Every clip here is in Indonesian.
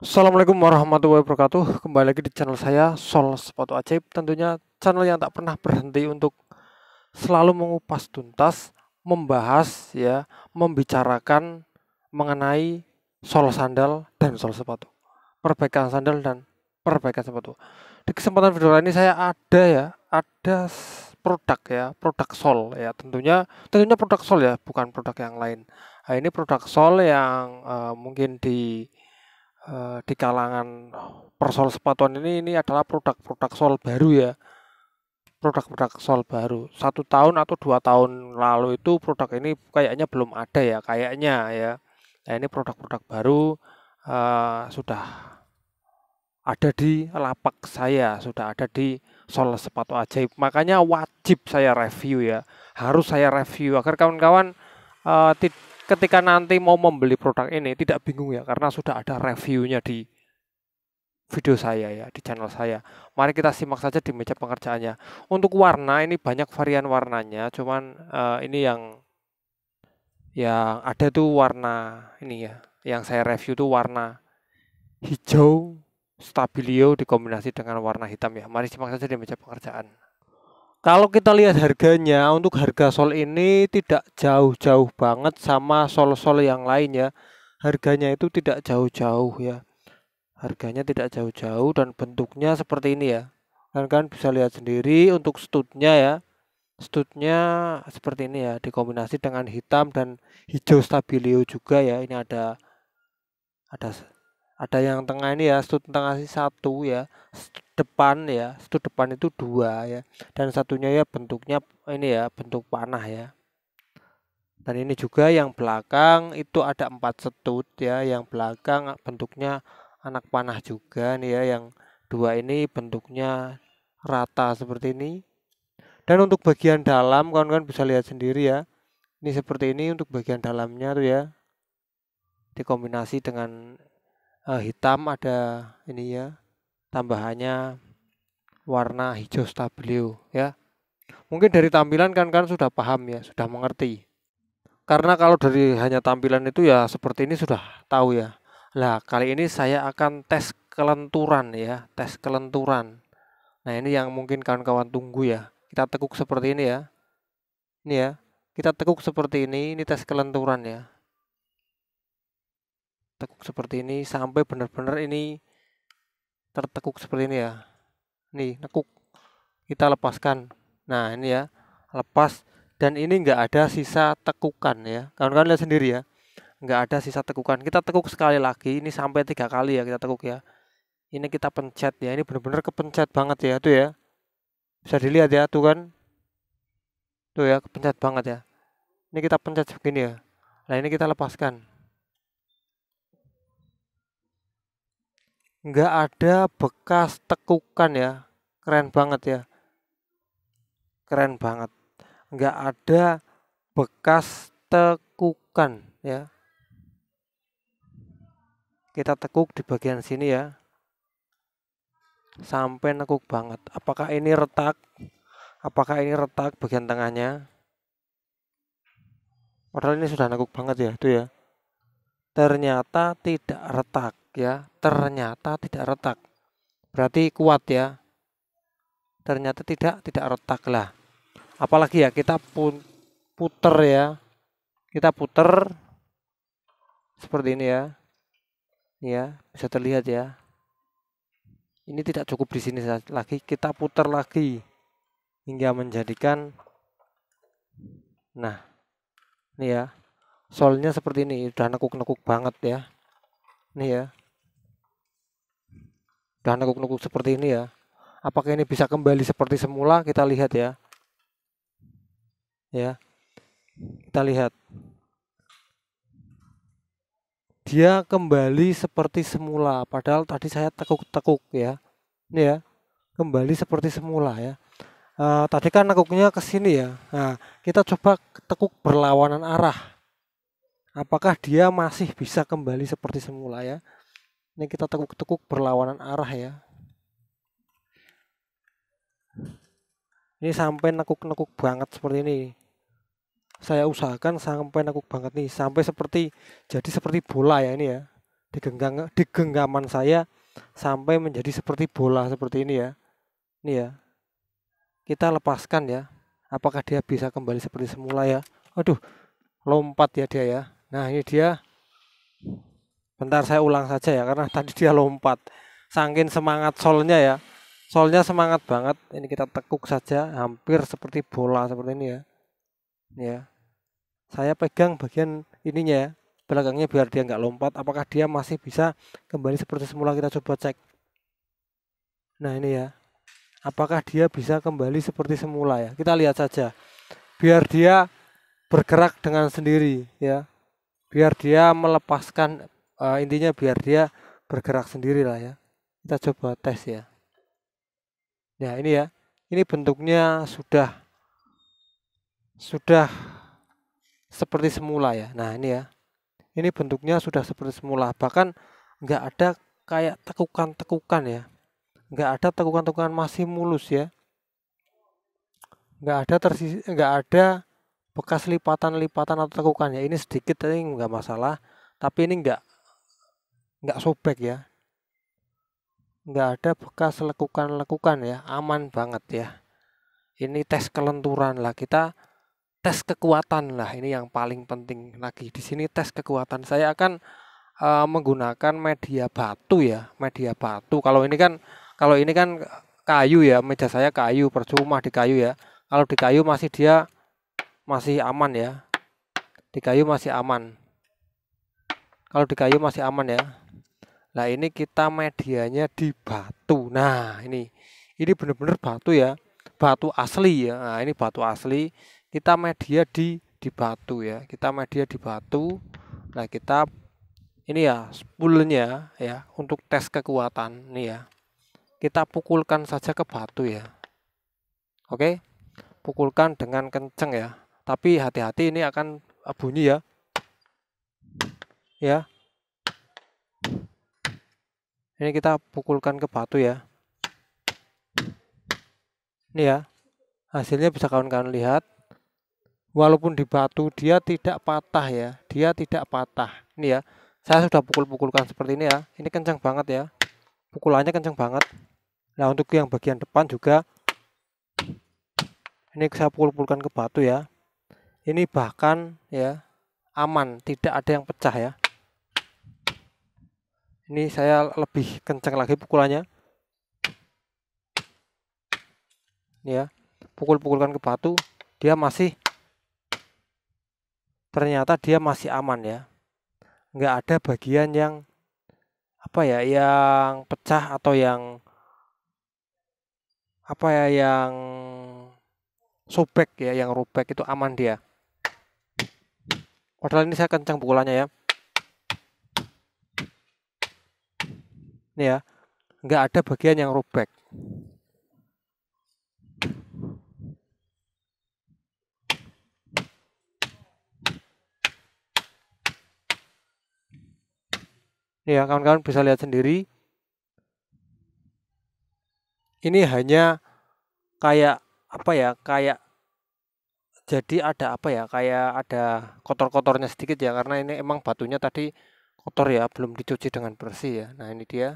Assalamualaikum warahmatullahi wabarakatuh Kembali lagi di channel saya Sol Sepatu Ajaib Tentunya channel yang tak pernah berhenti untuk Selalu mengupas tuntas Membahas ya Membicarakan mengenai Sol sandal dan sol sepatu Perbaikan sandal dan perbaikan sepatu Di kesempatan video ini saya ada ya Ada produk ya Produk sol ya tentunya Tentunya produk sol ya bukan produk yang lain Nah ini produk sol yang uh, mungkin di Eh, di kalangan persol sepatuan ini ini adalah produk-produk sol baru ya produk-produk sol baru satu tahun atau dua tahun lalu itu produk ini kayaknya belum ada ya kayaknya ya nah ini produk-produk baru uh, sudah ada di lapak saya sudah ada di sol sepatu ajaib makanya wajib saya review ya harus saya review agar kawan-kawan uh, ketika nanti mau membeli produk ini tidak bingung ya karena sudah ada reviewnya di video saya ya di channel saya. Mari kita simak saja di meja pengerjaannya. Untuk warna ini banyak varian warnanya, cuman uh, ini yang yang ada tuh warna ini ya, yang saya review tuh warna hijau stabilio dikombinasi dengan warna hitam ya. Mari simak saja di meja pengerjaan kalau kita lihat harganya untuk harga sol ini tidak jauh-jauh banget sama sol-sol yang lainnya harganya itu tidak jauh-jauh ya harganya tidak jauh-jauh dan bentuknya seperti ini ya dan kan bisa lihat sendiri untuk studnya ya studnya seperti ini ya dikombinasi dengan hitam dan hijau stabilio juga ya ini ada ada ada yang tengah ini ya stud tengah sih satu ya stud depan ya stud depan itu dua ya dan satunya ya bentuknya ini ya bentuk panah ya dan ini juga yang belakang itu ada empat setut ya yang belakang bentuknya anak panah juga nih ya yang dua ini bentuknya rata seperti ini dan untuk bagian dalam kawan-kawan bisa lihat sendiri ya ini seperti ini untuk bagian dalamnya tuh ya dikombinasi dengan uh, hitam ada ini ya tambahannya warna hijau stabilio ya mungkin dari tampilan kan kan sudah paham ya sudah mengerti karena kalau dari hanya tampilan itu ya seperti ini sudah tahu ya lah kali ini saya akan tes kelenturan ya tes kelenturan nah ini yang mungkin kawan-kawan tunggu ya kita tekuk seperti ini ya ini ya kita tekuk seperti ini ini tes kelenturan ya tekuk seperti ini sampai benar-benar ini tertekuk seperti ini ya nih nekuk kita lepaskan nah ini ya lepas dan ini enggak ada sisa tekukan ya kawan-kawan lihat sendiri ya enggak ada sisa tekukan kita tekuk sekali lagi ini sampai tiga kali ya kita tekuk ya ini kita pencet ya ini benar-benar kepencet banget ya tuh ya bisa dilihat ya tuh kan tuh ya kepencet banget ya ini kita pencet begini ya nah ini kita lepaskan nggak ada bekas tekukan ya keren banget ya keren banget nggak ada bekas tekukan ya kita tekuk di bagian sini ya sampai nekuk banget apakah ini retak apakah ini retak bagian tengahnya padahal ini sudah nekuk banget ya itu ya ternyata tidak retak ya ternyata tidak retak berarti kuat ya ternyata tidak tidak retak lah apalagi ya kita pun puter ya kita puter seperti ini ya ya bisa terlihat ya ini tidak cukup di sini lagi kita putar lagi hingga menjadikan nah ini ya solnya seperti ini udah nekuk-nekuk banget ya ini ya dan nekuk-nekuk seperti ini ya apakah ini bisa kembali seperti semula kita lihat ya ya kita lihat dia kembali seperti semula padahal tadi saya tekuk-tekuk ya ini ya kembali seperti semula ya uh, tadi kan nekuknya ke sini ya nah kita coba tekuk berlawanan arah apakah dia masih bisa kembali seperti semula ya ini kita tekuk-tekuk perlawanan arah ya. Ini sampai nekuk-nekuk banget seperti ini. Saya usahakan sampai nekuk banget nih, sampai seperti jadi seperti bola ya ini ya. Digenggam digenggaman saya sampai menjadi seperti bola seperti ini ya. Ini ya. Kita lepaskan ya. Apakah dia bisa kembali seperti semula ya? Aduh, lompat ya dia ya. Nah, ini dia Bentar saya ulang saja ya karena hmm. tadi dia lompat. Sangkin semangat solnya ya. Solnya semangat banget. Ini kita tekuk saja hampir seperti bola seperti ini ya. Ya. Saya pegang bagian ininya ya. Belakangnya biar dia nggak lompat. Apakah dia masih bisa kembali seperti semula kita coba cek. Nah ini ya. Apakah dia bisa kembali seperti semula ya. Kita lihat saja. Biar dia bergerak dengan sendiri ya. Biar dia melepaskan uh, intinya biar dia bergerak sendiri lah ya kita coba tes ya nah ini ya ini bentuknya sudah sudah seperti semula ya nah ini ya ini bentuknya sudah seperti semula bahkan nggak ada kayak tekukan-tekukan ya nggak ada tekukan-tekukan masih mulus ya nggak ada tersisi nggak ada bekas lipatan-lipatan atau tekukan ya ini sedikit tapi nggak masalah tapi ini nggak nggak sobek ya nggak ada bekas lekukan-lekukan ya aman banget ya ini tes kelenturan lah kita tes kekuatan lah ini yang paling penting lagi di sini tes kekuatan saya akan e, menggunakan media batu ya media batu kalau ini kan kalau ini kan kayu ya meja saya kayu percuma di kayu ya kalau di kayu masih dia masih aman ya di kayu masih aman kalau di kayu masih aman ya Nah ini kita medianya di batu. Nah ini ini benar-benar batu ya, batu asli ya. Nah ini batu asli. Kita media di di batu ya. Kita media di batu. Nah kita ini ya spoolnya ya untuk tes kekuatan nih ya. Kita pukulkan saja ke batu ya. Oke, pukulkan dengan kenceng ya. Tapi hati-hati ini akan eh, bunyi ya. Ya, ini kita pukulkan ke batu ya ini ya hasilnya bisa kawan-kawan lihat walaupun di batu dia tidak patah ya dia tidak patah ini ya saya sudah pukul-pukulkan seperti ini ya ini kencang banget ya pukulannya kencang banget nah untuk yang bagian depan juga ini saya pukul-pukulkan ke batu ya ini bahkan ya aman tidak ada yang pecah ya ini saya lebih kencang lagi pukulannya ini ya pukul-pukulkan ke batu dia masih ternyata dia masih aman ya nggak ada bagian yang apa ya yang pecah atau yang apa ya yang sobek ya yang robek itu aman dia padahal ini saya kencang pukulannya ya Nih ya, nggak ada bagian yang robek. ya kawan-kawan bisa lihat sendiri ini hanya kayak apa ya kayak jadi ada apa ya kayak ada kotor-kotornya sedikit ya karena ini emang batunya tadi kotor ya belum dicuci dengan bersih ya nah ini dia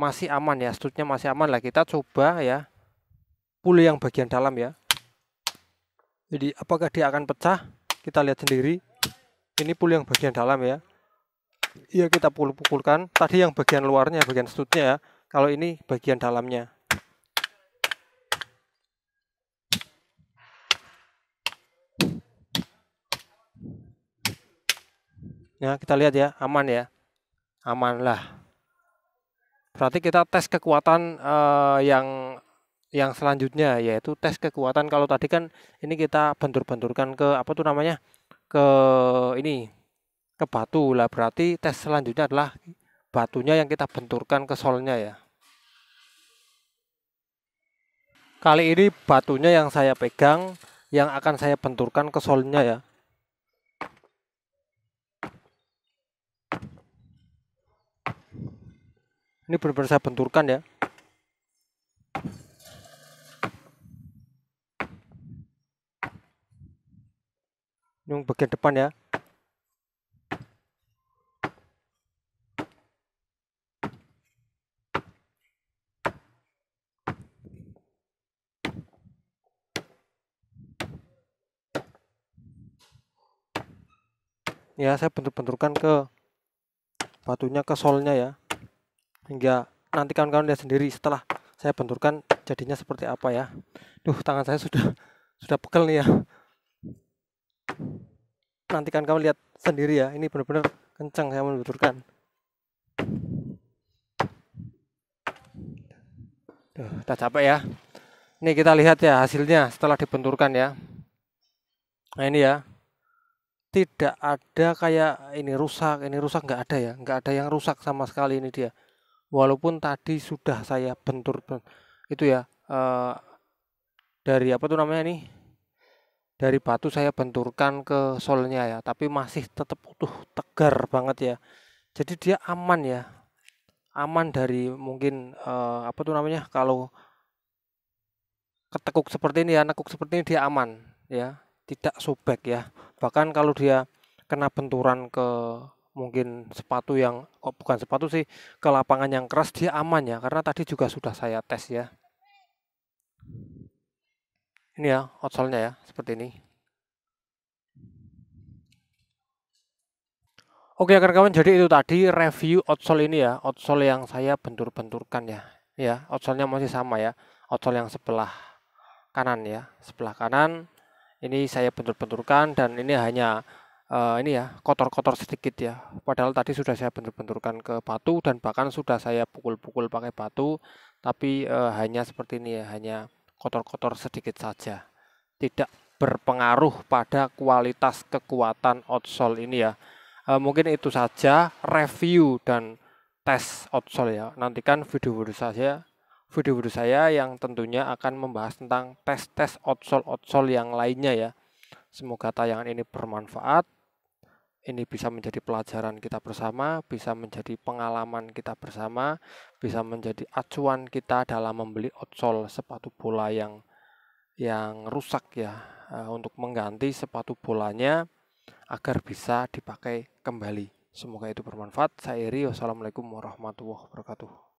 masih aman ya studnya masih aman lah kita coba ya pulih yang bagian dalam ya jadi apakah dia akan pecah kita lihat sendiri ini pulih yang bagian dalam ya iya kita pukul-pukulkan tadi yang bagian luarnya bagian studnya ya kalau ini bagian dalamnya Nah, kita lihat ya, aman ya. Aman lah. Berarti kita tes kekuatan uh, yang yang selanjutnya yaitu tes kekuatan kalau tadi kan ini kita bentur-benturkan ke apa tuh namanya ke ini ke batu lah berarti tes selanjutnya adalah batunya yang kita benturkan ke solnya ya kali ini batunya yang saya pegang yang akan saya benturkan ke solnya ya ini benar-benar saya benturkan ya ini yang bagian depan ya ya saya bentuk benturkan ke batunya ke solnya ya hingga nanti kawan-kawan lihat sendiri setelah saya benturkan jadinya seperti apa ya duh tangan saya sudah sudah pegel nih ya nanti kawan-kawan lihat sendiri ya ini benar-benar kencang saya membenturkan duh udah capek ya ini kita lihat ya hasilnya setelah dibenturkan ya nah ini ya tidak ada kayak ini rusak ini rusak nggak ada ya nggak ada yang rusak sama sekali ini dia walaupun tadi sudah saya bentur itu ya eh, dari apa tuh namanya nih dari batu saya benturkan ke solnya ya tapi masih tetap utuh tegar banget ya jadi dia aman ya aman dari mungkin eh, apa tuh namanya kalau ketekuk seperti ini ya nekuk seperti ini dia aman ya tidak sobek ya bahkan kalau dia kena benturan ke mungkin sepatu yang oh bukan sepatu sih ke lapangan yang keras dia aman ya karena tadi juga sudah saya tes ya ini ya outsole-nya ya seperti ini Oke kawan-kawan jadi itu tadi review outsole ini ya outsole yang saya bentur-benturkan ya ya outsole-nya masih sama ya outsole yang sebelah kanan ya sebelah kanan ini saya bentur-benturkan dan ini hanya uh, ini ya kotor-kotor sedikit ya. Padahal tadi sudah saya bentur-benturkan ke batu dan bahkan sudah saya pukul-pukul pakai batu, tapi uh, hanya seperti ini ya, hanya kotor-kotor sedikit saja. Tidak berpengaruh pada kualitas kekuatan outsole ini ya. uh, mungkin itu saja review dan tes outsole ya. Nantikan video-video saya video-video saya yang tentunya akan membahas tentang tes-tes outsole outsole yang lainnya ya. Semoga tayangan ini bermanfaat ini bisa menjadi pelajaran kita bersama, bisa menjadi pengalaman kita bersama, bisa menjadi acuan kita dalam membeli outsole sepatu bola yang yang rusak ya eh, untuk mengganti sepatu bolanya agar bisa dipakai kembali. Semoga itu bermanfaat. Saya Iri. Wassalamualaikum warahmatullahi wabarakatuh.